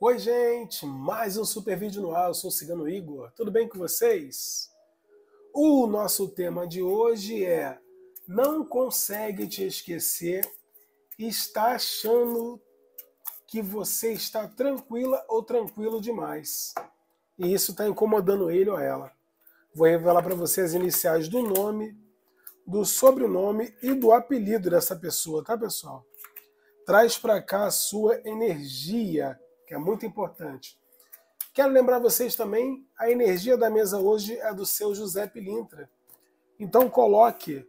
Oi, gente! Mais um super vídeo no ar. Eu sou o Cigano Igor. Tudo bem com vocês? O nosso tema de hoje é Não consegue te esquecer, está achando que você está tranquila ou tranquilo demais. E isso está incomodando ele ou ela. Vou revelar para você as iniciais do nome, do sobrenome e do apelido dessa pessoa, tá, pessoal? Traz para cá a sua energia que é muito importante. Quero lembrar vocês também, a energia da mesa hoje é do seu José Pilintra. Então coloque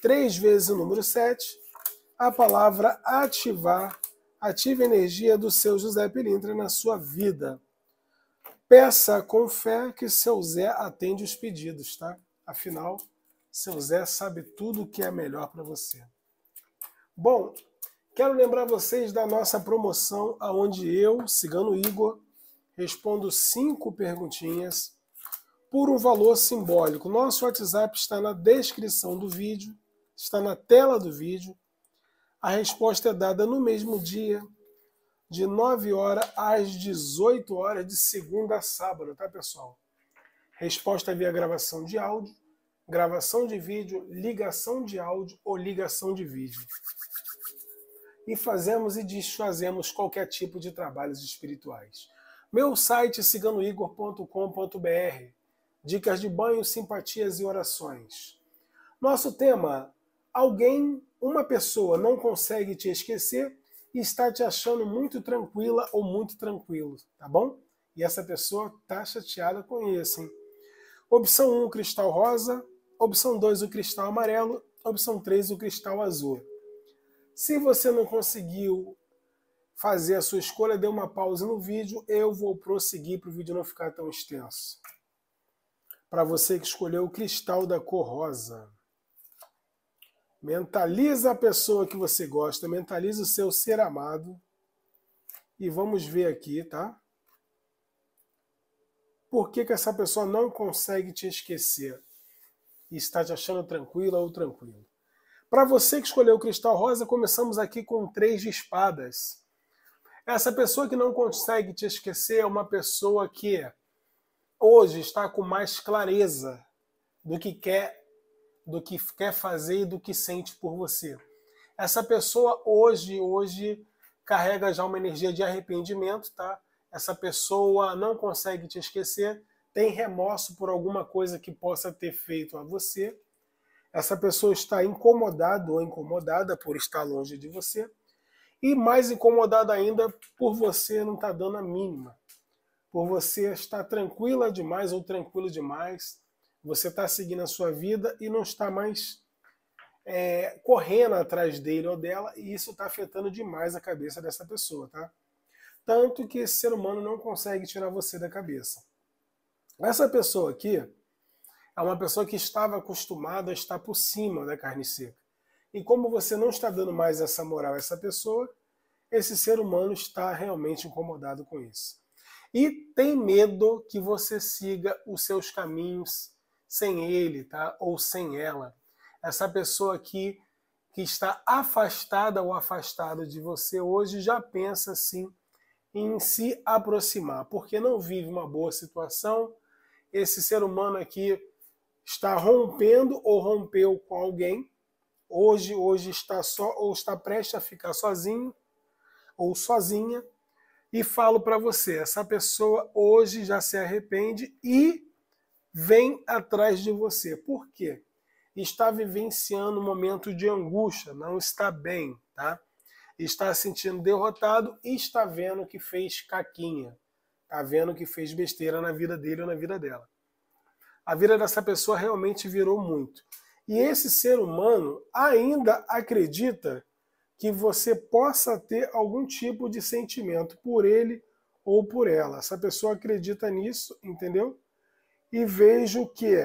três vezes o número 7, a palavra ativar, ative a energia do seu José Pilintra na sua vida. Peça com fé que seu Zé atende os pedidos, tá? Afinal, seu Zé sabe tudo o que é melhor para você. Bom, Quero lembrar vocês da nossa promoção, aonde eu, Cigano Igor, respondo cinco perguntinhas por um valor simbólico. Nosso WhatsApp está na descrição do vídeo, está na tela do vídeo. A resposta é dada no mesmo dia, de 9 horas às 18 horas, de segunda a sábado, tá, pessoal? Resposta via gravação de áudio, gravação de vídeo, ligação de áudio ou ligação de vídeo e fazemos e desfazemos qualquer tipo de trabalhos espirituais. Meu site ciganoigor.com.br. Dicas de banho, simpatias e orações. Nosso tema: alguém, uma pessoa não consegue te esquecer e está te achando muito tranquila ou muito tranquilo, tá bom? E essa pessoa tá chateada com isso, hein? Opção 1, o cristal rosa. Opção 2, o cristal amarelo. Opção 3, o cristal azul. Se você não conseguiu fazer a sua escolha, dê uma pausa no vídeo, eu vou prosseguir para o vídeo não ficar tão extenso. Para você que escolheu o cristal da cor rosa. Mentaliza a pessoa que você gosta, mentaliza o seu ser amado. E vamos ver aqui, tá? Por que, que essa pessoa não consegue te esquecer? E está te achando tranquila ou tranquilo? Para você que escolheu o cristal rosa, começamos aqui com três de espadas. Essa pessoa que não consegue te esquecer é uma pessoa que hoje está com mais clareza do que quer, do que quer fazer e do que sente por você. Essa pessoa hoje, hoje carrega já uma energia de arrependimento, tá? Essa pessoa não consegue te esquecer, tem remorso por alguma coisa que possa ter feito a você essa pessoa está incomodado ou incomodada por estar longe de você e mais incomodada ainda por você não estar tá dando a mínima, por você estar tranquila demais ou tranquilo demais, você está seguindo a sua vida e não está mais é, correndo atrás dele ou dela e isso está afetando demais a cabeça dessa pessoa, tá? Tanto que esse ser humano não consegue tirar você da cabeça. Essa pessoa aqui, a uma pessoa que estava acostumada a estar por cima da carne seca. E como você não está dando mais essa moral a essa pessoa, esse ser humano está realmente incomodado com isso. E tem medo que você siga os seus caminhos sem ele, tá? Ou sem ela. Essa pessoa aqui que está afastada ou afastado de você hoje já pensa sim em se aproximar, porque não vive uma boa situação. Esse ser humano aqui está rompendo ou rompeu com alguém, hoje, hoje está só ou está prestes a ficar sozinho ou sozinha, e falo para você, essa pessoa hoje já se arrepende e vem atrás de você. Por quê? Está vivenciando um momento de angústia, não está bem, tá? Está se sentindo derrotado e está vendo que fez caquinha. Está vendo que fez besteira na vida dele ou na vida dela. A vida dessa pessoa realmente virou muito. E esse ser humano ainda acredita que você possa ter algum tipo de sentimento por ele ou por ela. Essa pessoa acredita nisso, entendeu? E vejo que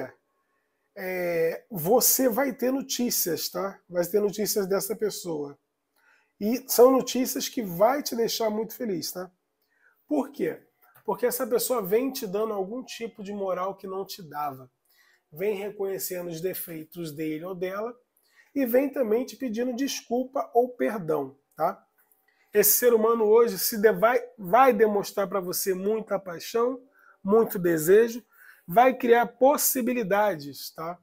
é, você vai ter notícias, tá? Vai ter notícias dessa pessoa. E são notícias que vai te deixar muito feliz, tá? Por quê? porque essa pessoa vem te dando algum tipo de moral que não te dava, vem reconhecendo os defeitos dele ou dela e vem também te pedindo desculpa ou perdão, tá? Esse ser humano hoje se vai, vai demonstrar para você muita paixão, muito desejo, vai criar possibilidades, tá?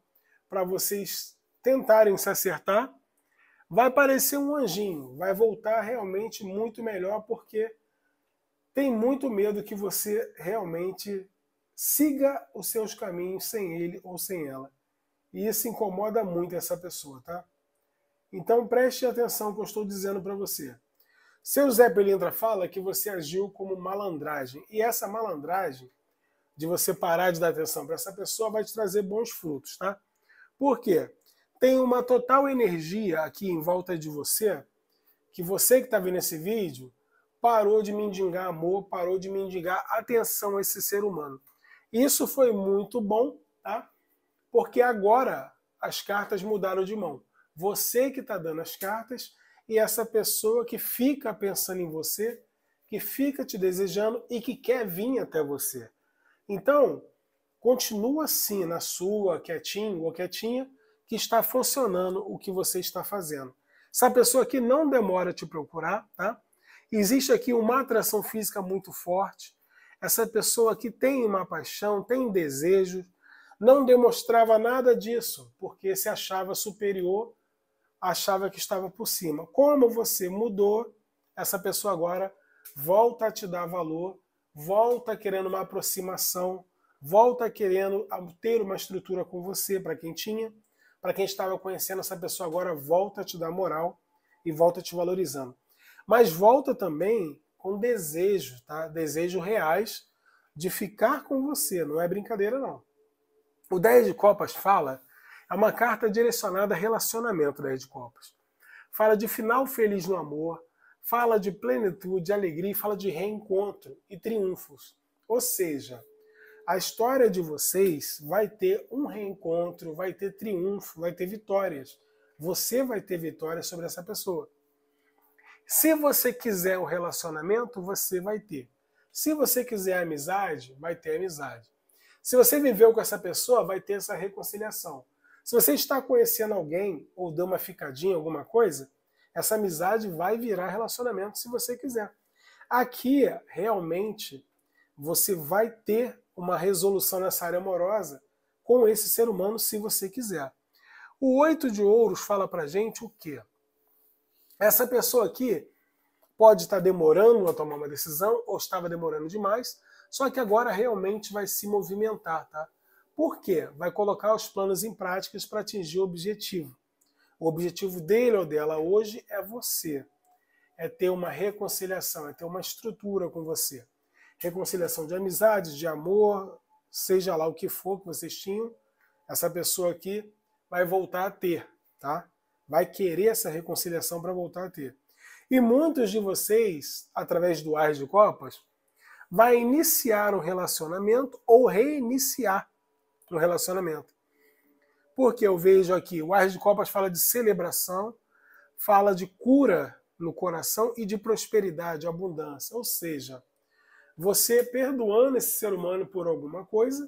Para vocês tentarem se acertar, vai parecer um anjinho, vai voltar realmente muito melhor porque tem muito medo que você realmente siga os seus caminhos sem ele ou sem ela. E isso incomoda muito essa pessoa, tá? Então preste atenção no que eu estou dizendo para você. Seu Zé Pelindra fala que você agiu como malandragem. E essa malandragem de você parar de dar atenção para essa pessoa vai te trazer bons frutos, tá? Por quê? Tem uma total energia aqui em volta de você, que você que está vendo esse vídeo, parou de mendigar amor, parou de mendigar atenção a esse ser humano. Isso foi muito bom, tá? Porque agora as cartas mudaram de mão. Você que está dando as cartas e essa pessoa que fica pensando em você, que fica te desejando e que quer vir até você. Então, continua assim na sua, quietinho ou quietinha, que está funcionando o que você está fazendo. Essa pessoa que não demora a te procurar, tá? Existe aqui uma atração física muito forte. Essa pessoa que tem uma paixão, tem desejos, não demonstrava nada disso, porque se achava superior, achava que estava por cima. Como você mudou, essa pessoa agora volta a te dar valor, volta querendo uma aproximação, volta querendo ter uma estrutura com você, para quem tinha, para quem estava conhecendo, essa pessoa agora volta a te dar moral e volta te valorizando mas volta também com desejo, tá? Desejo reais de ficar com você, não é brincadeira não. O 10 de copas fala, é uma carta direcionada a relacionamento 10 de copas. Fala de final feliz no amor, fala de plenitude, alegria, fala de reencontro e triunfos. Ou seja, a história de vocês vai ter um reencontro, vai ter triunfo, vai ter vitórias. Você vai ter vitória sobre essa pessoa. Se você quiser o um relacionamento, você vai ter. Se você quiser amizade, vai ter amizade. Se você viveu com essa pessoa, vai ter essa reconciliação. Se você está conhecendo alguém ou deu uma ficadinha, alguma coisa, essa amizade vai virar relacionamento se você quiser. Aqui, realmente, você vai ter uma resolução nessa área amorosa com esse ser humano se você quiser. O oito de ouros fala pra gente o quê? Essa pessoa aqui pode estar tá demorando a tomar uma decisão ou estava demorando demais, só que agora realmente vai se movimentar, tá? Por quê? Vai colocar os planos em práticas para atingir o objetivo. O objetivo dele ou dela hoje é você. É ter uma reconciliação, é ter uma estrutura com você. Reconciliação de amizade, de amor, seja lá o que for que vocês tinham, essa pessoa aqui vai voltar a ter, tá? vai querer essa reconciliação para voltar a ter. E muitos de vocês, através do Ar de Copas, vai iniciar um relacionamento ou reiniciar um relacionamento. Porque eu vejo aqui, o Ar de Copas fala de celebração, fala de cura no coração e de prosperidade, abundância. Ou seja, você perdoando esse ser humano por alguma coisa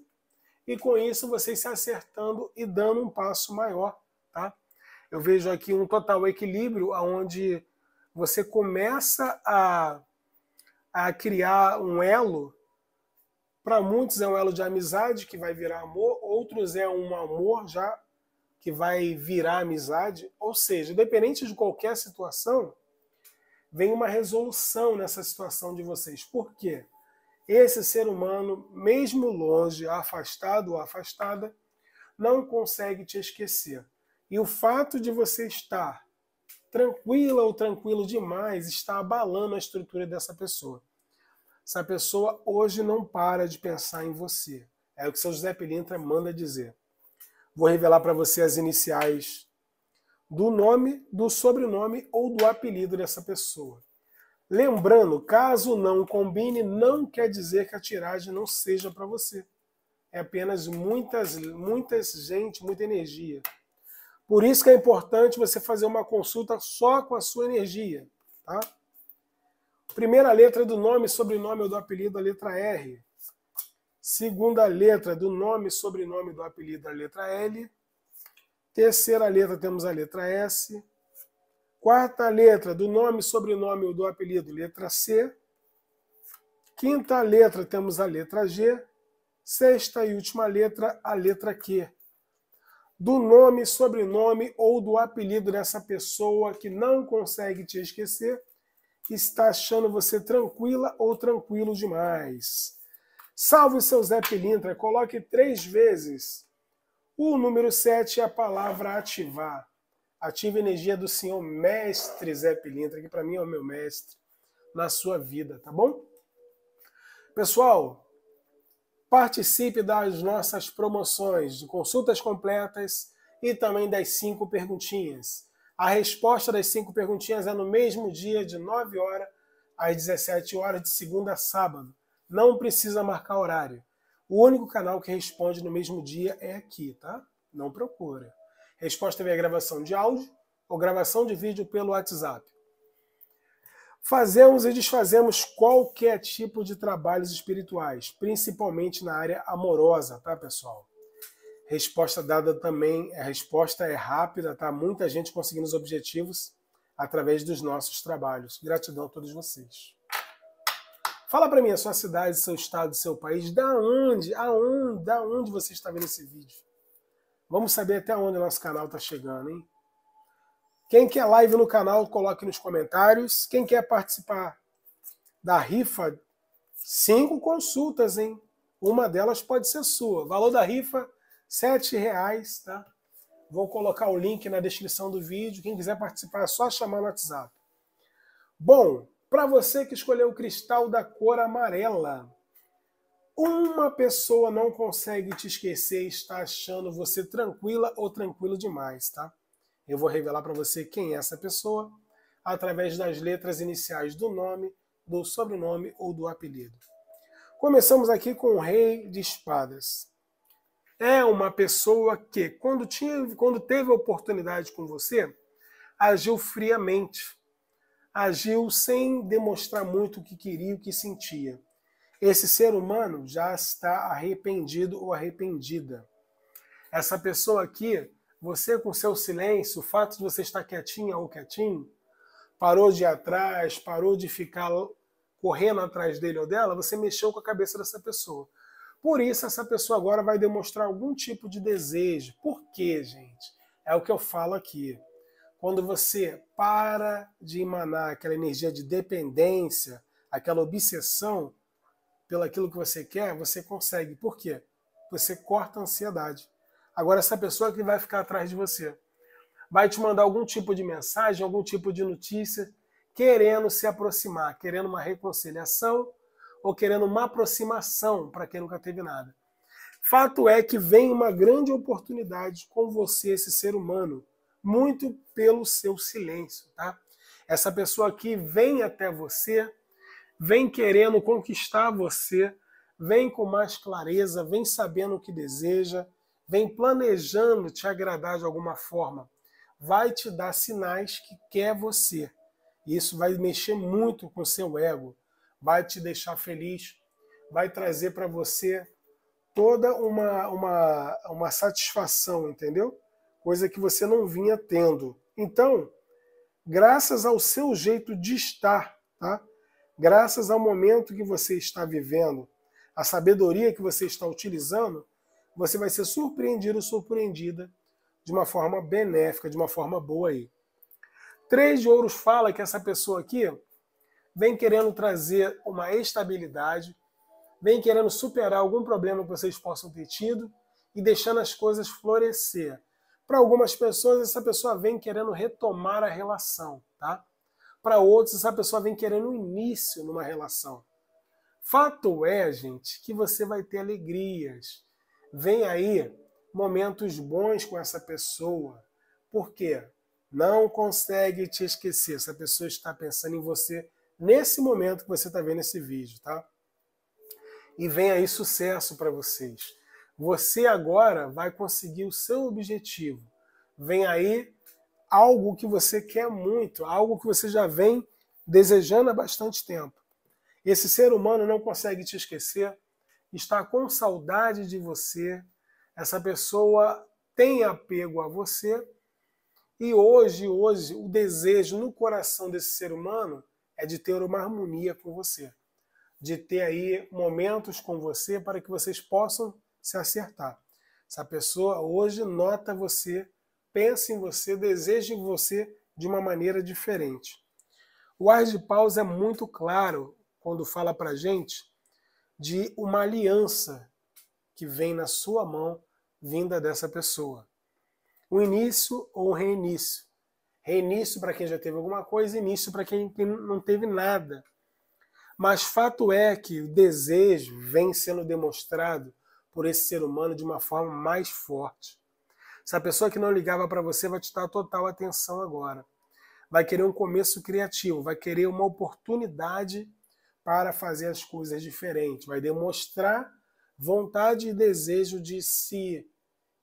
e com isso vocês se acertando e dando um passo maior, tá? eu vejo aqui um total equilíbrio onde você começa a, a criar um elo. Para muitos é um elo de amizade que vai virar amor, outros é um amor já que vai virar amizade. Ou seja, independente de qualquer situação, vem uma resolução nessa situação de vocês. Por quê? Esse ser humano, mesmo longe, afastado ou afastada, não consegue te esquecer. E o fato de você estar tranquila ou tranquilo demais está abalando a estrutura dessa pessoa. Essa pessoa hoje não para de pensar em você. É o que seu José Pilintra manda dizer. Vou revelar para você as iniciais do nome, do sobrenome ou do apelido dessa pessoa. Lembrando, caso não combine, não quer dizer que a tiragem não seja para você. É apenas muitas, muitas gente, muita energia. Por isso que é importante você fazer uma consulta só com a sua energia, tá? Primeira letra do nome, sobrenome ou do apelido, a letra R. Segunda letra do nome, sobrenome do apelido, a letra L. Terceira letra temos a letra S. Quarta letra do nome, sobrenome ou do apelido, letra C. Quinta letra temos a letra G. Sexta e última letra, a letra Q do nome, sobrenome ou do apelido dessa pessoa que não consegue te esquecer, está achando você tranquila ou tranquilo demais. Salve seu Zé Pilintra, coloque três vezes o número 7 é a palavra ativar. Ative a energia do senhor mestre Zé Pilintra, que para mim é o meu mestre, na sua vida, tá bom? Pessoal, Participe das nossas promoções de consultas completas e também das cinco perguntinhas. A resposta das cinco perguntinhas é no mesmo dia, de 9 horas às 17 horas, de segunda a sábado. Não precisa marcar horário. O único canal que responde no mesmo dia é aqui, tá? Não procura. Resposta via gravação de áudio ou gravação de vídeo pelo WhatsApp. Fazemos e desfazemos qualquer tipo de trabalhos espirituais, principalmente na área amorosa, tá, pessoal? Resposta dada também, a resposta é rápida, tá? Muita gente conseguindo os objetivos através dos nossos trabalhos. Gratidão a todos vocês. Fala para mim a sua cidade, seu estado, seu país, da onde, aonde, da onde você está vendo esse vídeo. Vamos saber até onde o nosso canal está chegando, hein? Quem quer live no canal, coloque nos comentários. Quem quer participar da rifa, cinco consultas, hein? Uma delas pode ser sua. Valor da rifa, sete reais, tá? Vou colocar o link na descrição do vídeo. Quem quiser participar é só chamar no WhatsApp. Bom, para você que escolheu o cristal da cor amarela, uma pessoa não consegue te esquecer e está achando você tranquila ou tranquilo demais, tá? Eu vou revelar para você quem é essa pessoa através das letras iniciais do nome, do sobrenome ou do apelido. Começamos aqui com o Rei de Espadas. É uma pessoa que, quando, tinha, quando teve oportunidade com você, agiu friamente, agiu sem demonstrar muito o que queria, o que sentia. Esse ser humano já está arrependido ou arrependida. Essa pessoa aqui você, com seu silêncio, o fato de você estar quietinha ou quietinho, parou de ir atrás, parou de ficar correndo atrás dele ou dela, você mexeu com a cabeça dessa pessoa. Por isso, essa pessoa agora vai demonstrar algum tipo de desejo. Por quê, gente? É o que eu falo aqui. Quando você para de emanar aquela energia de dependência, aquela obsessão pelo aquilo que você quer, você consegue. Por quê? Você corta a ansiedade. Agora, essa pessoa que vai ficar atrás de você vai te mandar algum tipo de mensagem, algum tipo de notícia, querendo se aproximar, querendo uma reconciliação ou querendo uma aproximação para quem nunca teve nada. Fato é que vem uma grande oportunidade com você, esse ser humano, muito pelo seu silêncio, tá? Essa pessoa aqui vem até você, vem querendo conquistar você, vem com mais clareza, vem sabendo o que deseja, vem planejando te agradar de alguma forma, vai te dar sinais que quer você. Isso vai mexer muito com o seu ego, vai te deixar feliz, vai trazer para você toda uma, uma, uma satisfação, entendeu? Coisa que você não vinha tendo. Então, graças ao seu jeito de estar, tá? graças ao momento que você está vivendo, a sabedoria que você está utilizando, você vai ser surpreendido ou surpreendida de uma forma benéfica, de uma forma boa aí. Três de ouros fala que essa pessoa aqui vem querendo trazer uma estabilidade, vem querendo superar algum problema que vocês possam ter tido e deixando as coisas florescer. Para algumas pessoas, essa pessoa vem querendo retomar a relação, tá? Para outros, essa pessoa vem querendo um início numa relação. Fato é, gente, que você vai ter alegrias, vem aí momentos bons com essa pessoa. Por quê? Não consegue te esquecer. Essa pessoa está pensando em você nesse momento que você está vendo esse vídeo, tá? E vem aí sucesso para vocês. Você agora vai conseguir o seu objetivo. Vem aí algo que você quer muito, algo que você já vem desejando há bastante tempo. Esse ser humano não consegue te esquecer, está com saudade de você, essa pessoa tem apego a você. E hoje, hoje, o desejo no coração desse ser humano é de ter uma harmonia com você, de ter aí momentos com você para que vocês possam se acertar. Essa pessoa hoje nota você, pensa em você, deseja em você de uma maneira diferente. O ar de pausa é muito claro quando fala para gente de uma aliança que vem na sua mão, vinda dessa pessoa. O início ou o reinício. Reinício para quem já teve alguma coisa, início para quem não teve nada. Mas fato é que o desejo vem sendo demonstrado por esse ser humano de uma forma mais forte. Se a pessoa que não ligava para você vai te dar total atenção agora. Vai querer um começo criativo, vai querer uma oportunidade para fazer as coisas diferentes, vai demonstrar vontade e desejo de se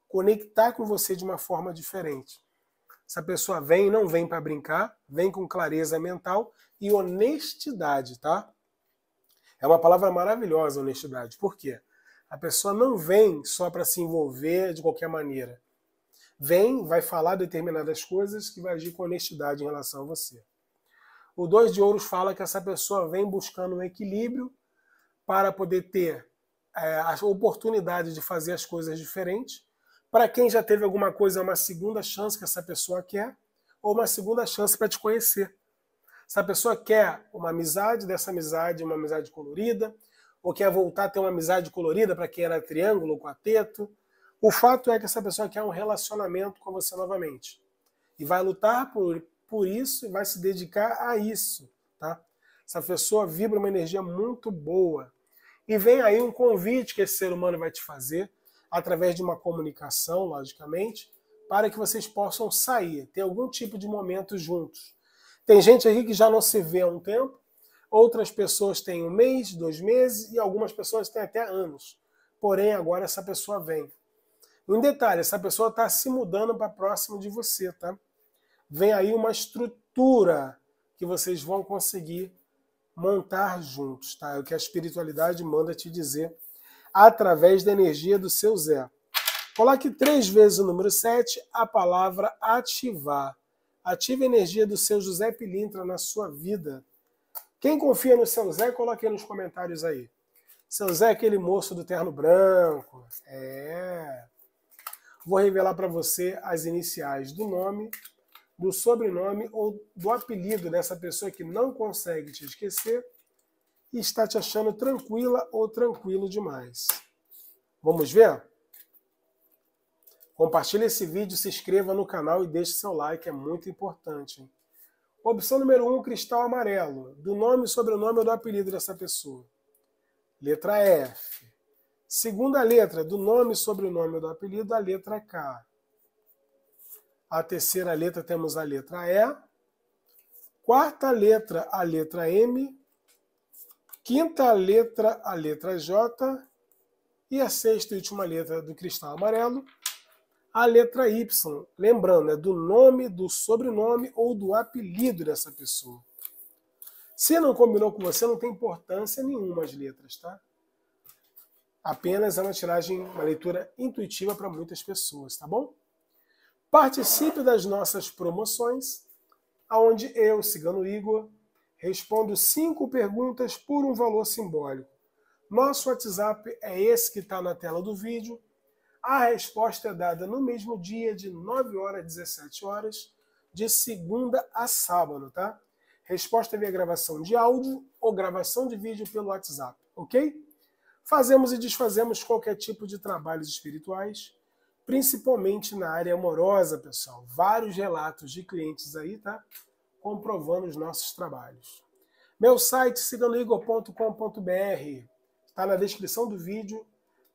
conectar com você de uma forma diferente. Essa pessoa vem, não vem para brincar, vem com clareza mental e honestidade, tá? É uma palavra maravilhosa, honestidade. Por quê? A pessoa não vem só para se envolver de qualquer maneira. Vem, vai falar determinadas coisas que vai agir com honestidade em relação a você. O dois de ouros fala que essa pessoa vem buscando um equilíbrio para poder ter é, a oportunidade de fazer as coisas diferentes. Para quem já teve alguma coisa, é uma segunda chance que essa pessoa quer, ou uma segunda chance para te conhecer. Se a pessoa quer uma amizade, dessa amizade, uma amizade colorida, ou quer voltar a ter uma amizade colorida para quem era triângulo, quarteto, o fato é que essa pessoa quer um relacionamento com você novamente. E vai lutar por, por isso e vai se dedicar a isso, tá? Essa pessoa vibra uma energia muito boa. E vem aí um convite que esse ser humano vai te fazer, através de uma comunicação, logicamente, para que vocês possam sair, ter algum tipo de momento juntos. Tem gente aqui que já não se vê há um tempo, outras pessoas têm um mês, dois meses e algumas pessoas têm até anos. Porém, agora essa pessoa vem. Um detalhe, essa pessoa está se mudando para próximo de você, tá? vem aí uma estrutura que vocês vão conseguir montar juntos, tá? É o que a espiritualidade manda te dizer através da energia do seu Zé. Coloque três vezes o número 7, a palavra ativar. Ative a energia do seu José Pilintra na sua vida. Quem confia no seu Zé, coloque aí nos comentários aí. Seu Zé é aquele moço do terno branco. É. Vou revelar para você as iniciais do nome do sobrenome ou do apelido dessa pessoa que não consegue te esquecer e está te achando tranquila ou tranquilo demais. Vamos ver? Compartilhe esse vídeo, se inscreva no canal e deixe seu like, é muito importante. Opção número 1, um, cristal amarelo, do nome, sobrenome ou do apelido dessa pessoa. Letra F. Segunda letra, do nome, sobrenome ou do apelido, a letra K. A terceira letra temos a letra E. Quarta letra, a letra M. Quinta letra, a letra J. E a sexta e última letra do cristal amarelo, a letra Y. Lembrando, é do nome, do sobrenome ou do apelido dessa pessoa. Se não combinou com você, não tem importância nenhuma as letras, tá? Apenas é uma tiragem, uma leitura intuitiva para muitas pessoas, tá bom? Participe das nossas promoções, aonde eu, Cigano Igor, respondo cinco perguntas por um valor simbólico. Nosso WhatsApp é esse que está na tela do vídeo. A resposta é dada no mesmo dia, de 9 horas a 17 horas, de segunda a sábado, tá? Resposta via gravação de áudio ou gravação de vídeo pelo WhatsApp, ok? Fazemos e desfazemos qualquer tipo de trabalhos espirituais principalmente na área amorosa, pessoal. Vários relatos de clientes aí, tá? Comprovando os nossos trabalhos. Meu site, siga no Está na descrição do vídeo.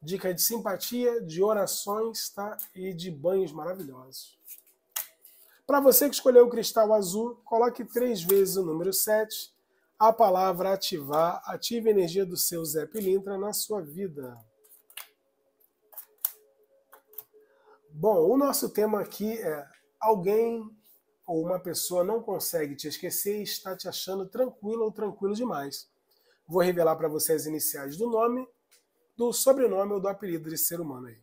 Dica de simpatia, de orações tá? e de banhos maravilhosos. Para você que escolheu o cristal azul, coloque três vezes o número 7, a palavra ativar, ative a energia do seu Zé Pilintra na sua vida. Bom, o nosso tema aqui é alguém ou uma pessoa não consegue te esquecer e está te achando tranquilo ou tranquilo demais. Vou revelar para você as iniciais do nome, do sobrenome ou do apelido de ser humano aí.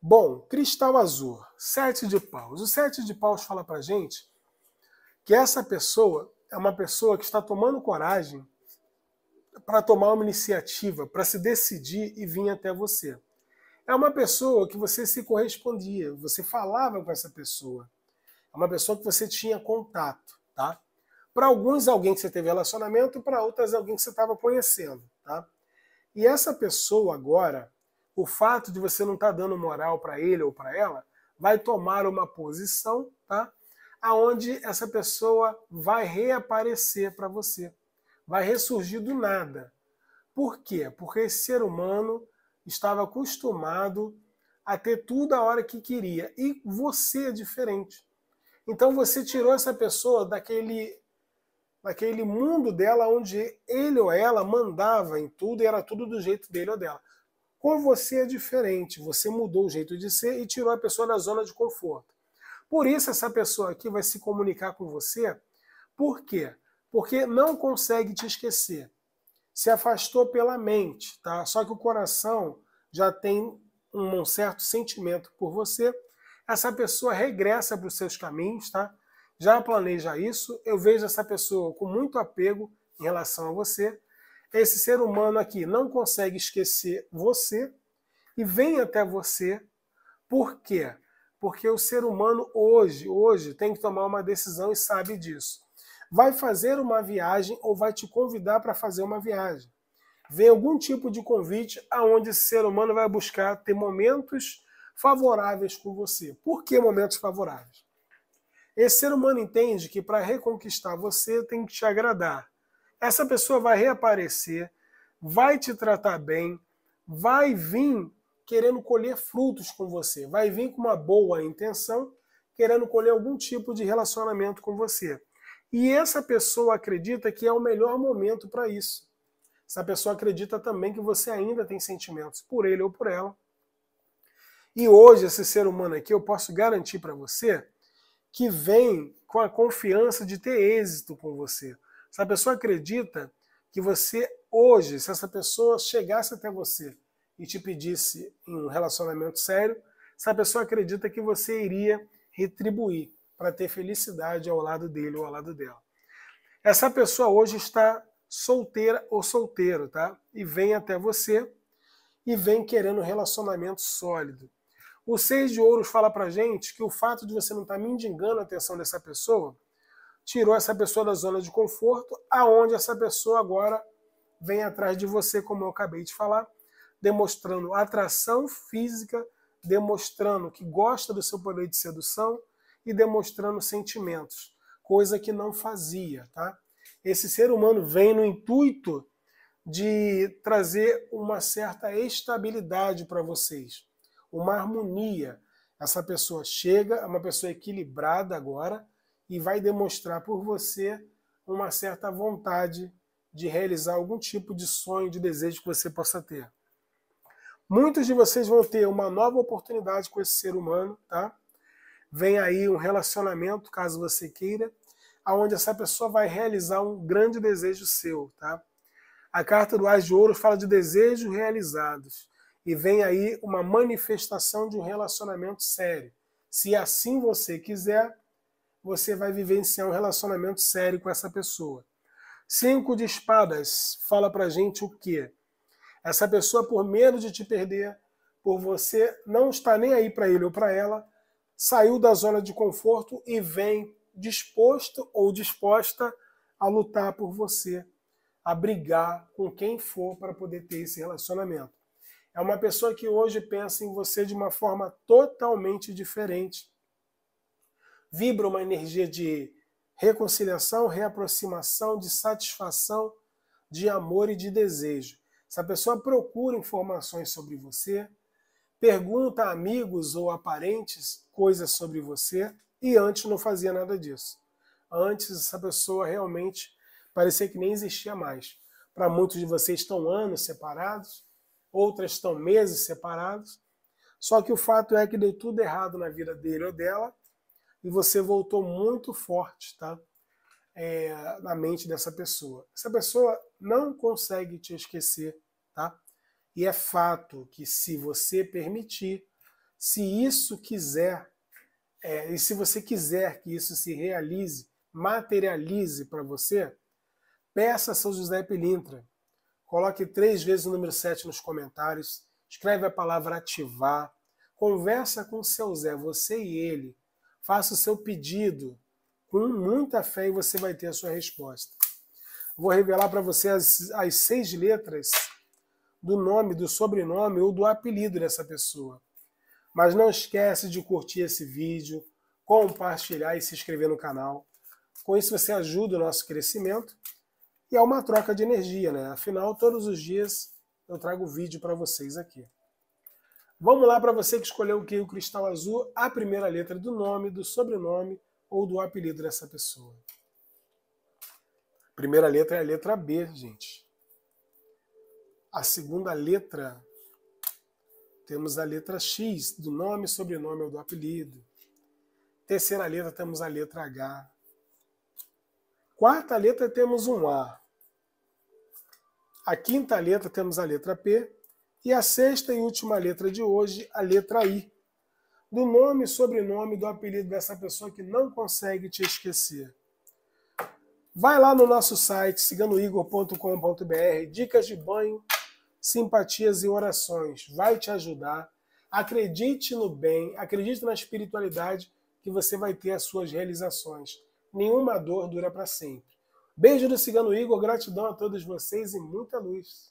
Bom, cristal azul, sete de paus. O sete de paus fala para gente que essa pessoa é uma pessoa que está tomando coragem para tomar uma iniciativa, para se decidir e vir até você. É uma pessoa que você se correspondia, você falava com essa pessoa. É uma pessoa que você tinha contato, tá? Para alguns, alguém que você teve relacionamento, para outras, alguém que você estava conhecendo, tá? E essa pessoa agora, o fato de você não estar tá dando moral para ele ou para ela, vai tomar uma posição, tá? Aonde essa pessoa vai reaparecer para você, vai ressurgir do nada. Por quê? Porque esse ser humano estava acostumado a ter tudo a hora que queria. E você é diferente. Então você tirou essa pessoa daquele, daquele mundo dela onde ele ou ela mandava em tudo e era tudo do jeito dele ou dela. Com você é diferente. Você mudou o jeito de ser e tirou a pessoa da zona de conforto. Por isso essa pessoa aqui vai se comunicar com você. Por quê? Porque não consegue te esquecer se afastou pela mente, tá? Só que o coração já tem um certo sentimento por você. Essa pessoa regressa para os seus caminhos, tá? Já planeja isso. Eu vejo essa pessoa com muito apego em relação a você. Esse ser humano aqui não consegue esquecer você e vem até você. Por quê? Porque o ser humano hoje, hoje tem que tomar uma decisão e sabe disso vai fazer uma viagem ou vai te convidar para fazer uma viagem. Vem algum tipo de convite aonde o ser humano vai buscar ter momentos favoráveis com você. Por que momentos favoráveis? Esse ser humano entende que para reconquistar você tem que te agradar. Essa pessoa vai reaparecer, vai te tratar bem, vai vir querendo colher frutos com você, vai vir com uma boa intenção, querendo colher algum tipo de relacionamento com você. E essa pessoa acredita que é o melhor momento para isso. Essa pessoa acredita também que você ainda tem sentimentos por ele ou por ela. E hoje, esse ser humano aqui, eu posso garantir para você que vem com a confiança de ter êxito com você. Essa pessoa acredita que você, hoje, se essa pessoa chegasse até você e te pedisse um relacionamento sério, essa pessoa acredita que você iria retribuir para ter felicidade ao lado dele ou ao lado dela. Essa pessoa hoje está solteira ou solteiro, tá? E vem até você e vem querendo um relacionamento sólido. O Seis de Ouros fala pra gente que o fato de você não estar tá mendigando a atenção dessa pessoa tirou essa pessoa da zona de conforto, aonde essa pessoa agora vem atrás de você, como eu acabei de falar, demonstrando atração física, demonstrando que gosta do seu poder de sedução, e demonstrando sentimentos, coisa que não fazia, tá? Esse ser humano vem no intuito de trazer uma certa estabilidade para vocês, uma harmonia. Essa pessoa chega, é uma pessoa equilibrada agora e vai demonstrar por você uma certa vontade de realizar algum tipo de sonho, de desejo que você possa ter. Muitos de vocês vão ter uma nova oportunidade com esse ser humano, tá? vem aí um relacionamento, caso você queira, aonde essa pessoa vai realizar um grande desejo seu, tá? A carta do As de Ouro fala de desejos realizados e vem aí uma manifestação de um relacionamento sério. Se assim você quiser, você vai vivenciar um relacionamento sério com essa pessoa. Cinco de espadas fala pra gente o quê? Essa pessoa, por medo de te perder, por você não estar nem aí para ele ou para ela, saiu da zona de conforto e vem disposto ou disposta a lutar por você, a brigar com quem for para poder ter esse relacionamento. É uma pessoa que hoje pensa em você de uma forma totalmente diferente. Vibra uma energia de reconciliação, reaproximação, de satisfação, de amor e de desejo. Essa pessoa procura informações sobre você, pergunta a amigos ou a parentes coisas sobre você e antes não fazia nada disso. Antes essa pessoa realmente parecia que nem existia mais. Para muitos de vocês estão anos separados, outras estão meses separados. Só que o fato é que deu tudo errado na vida dele ou dela e você voltou muito forte, tá? É, na mente dessa pessoa. Essa pessoa não consegue te esquecer, tá? E é fato que, se você permitir, se isso quiser, é, e se você quiser que isso se realize, materialize para você, peça a São José Pelintra. Coloque três vezes o número 7 nos comentários, escreve a palavra ativar, conversa com o seu Zé, você e ele, faça o seu pedido, com muita fé e você vai ter a sua resposta. Vou revelar para você as, as seis letras do nome, do sobrenome ou do apelido dessa pessoa. Mas não esquece de curtir esse vídeo, compartilhar e se inscrever no canal. Com isso você ajuda o nosso crescimento e é uma troca de energia, né? Afinal, todos os dias eu trago vídeo para vocês aqui. Vamos lá para você que escolheu o que o cristal azul, a primeira letra do nome, do sobrenome ou do apelido dessa pessoa. Primeira letra é a letra B, gente. A segunda letra, temos a letra X, do nome, sobrenome ou do apelido. Terceira letra, temos a letra H. Quarta letra, temos um A. A quinta letra, temos a letra P. E a sexta e última letra de hoje, a letra I. Do nome, sobrenome, do apelido dessa pessoa que não consegue te esquecer. Vai lá no nosso site, siganuigor.com.br, dicas de banho simpatias e orações. Vai te ajudar. Acredite no bem, acredite na espiritualidade que você vai ter as suas realizações. Nenhuma dor dura para sempre. Beijo do Cigano Igor, gratidão a todos vocês e muita luz.